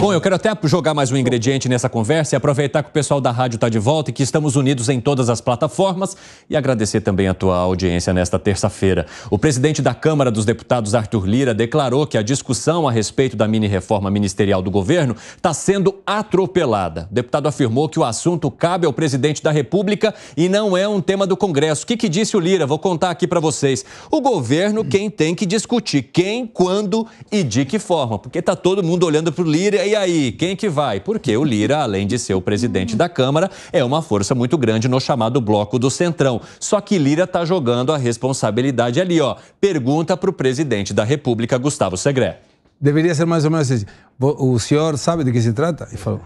Bom, eu quero até jogar mais um ingrediente nessa conversa e aproveitar que o pessoal da rádio está de volta e que estamos unidos em todas as plataformas e agradecer também a tua audiência nesta terça-feira. O presidente da Câmara dos Deputados, Arthur Lira, declarou que a discussão a respeito da mini-reforma ministerial do governo está sendo atropelada. O deputado afirmou que o assunto cabe ao presidente da República e não é um tema do Congresso. O que, que disse o Lira? Vou contar aqui para vocês. O governo quem tem que discutir quem, quando e de que forma, porque está todo mundo olhando para o Lira e aí, quem que vai? Porque o Lira, além de ser o presidente da Câmara, é uma força muito grande no chamado bloco do Centrão. Só que Lira tá jogando a responsabilidade ali, ó. Pergunta para o presidente da República, Gustavo Segré. Deveria ser mais ou menos assim. O senhor sabe de que se trata? E falou.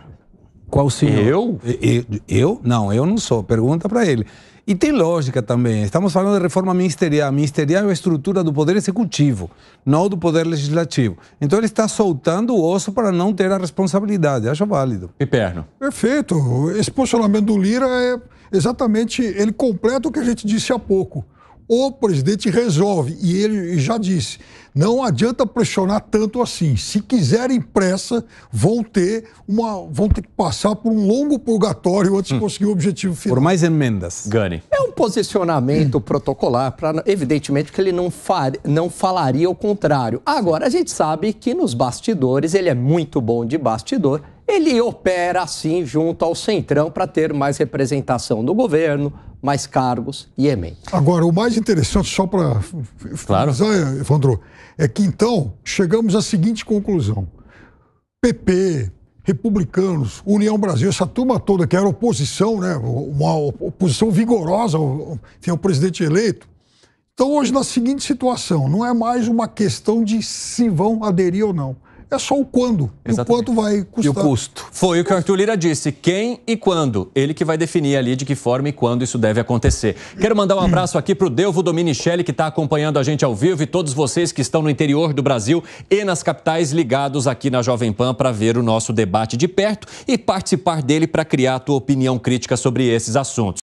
Qual senhor? Eu? Eu? eu? Não, eu não sou. Pergunta para ele. E tem lógica também. Estamos falando de reforma ministerial. Ministerial é a estrutura do Poder Executivo, não do Poder Legislativo. Então ele está soltando o osso para não ter a responsabilidade. Acho válido. Piperno. Perfeito. Esse posicionamento do Lira é exatamente. Ele completa o que a gente disse há pouco o presidente resolve. E ele já disse: não adianta pressionar tanto assim. Se quiserem pressa, vão ter uma, vão ter que passar por um longo purgatório antes de hum. conseguir o objetivo final. Por mais emendas. Gane. É um posicionamento hum. protocolar, pra, evidentemente que ele não, far, não falaria o contrário. Agora, a gente sabe que nos bastidores, ele é muito bom de bastidor, ele opera assim junto ao Centrão para ter mais representação do governo, mais cargos e emei. Agora, o mais interessante, só para claro. finalizar, Evandro, é que então chegamos à seguinte conclusão. PP, republicanos, União Brasil, essa turma toda que era oposição, né, uma oposição vigorosa ao presidente eleito, estão hoje na seguinte situação: não é mais uma questão de se vão aderir ou não é só o quando, o quanto vai custar. E o custo. Foi o que o Arthur Lira disse, quem e quando. Ele que vai definir ali de que forma e quando isso deve acontecer. Quero mandar um abraço aqui para o Delvo Dominichelli, que está acompanhando a gente ao vivo, e todos vocês que estão no interior do Brasil e nas capitais ligados aqui na Jovem Pan para ver o nosso debate de perto e participar dele para criar a tua opinião crítica sobre esses assuntos.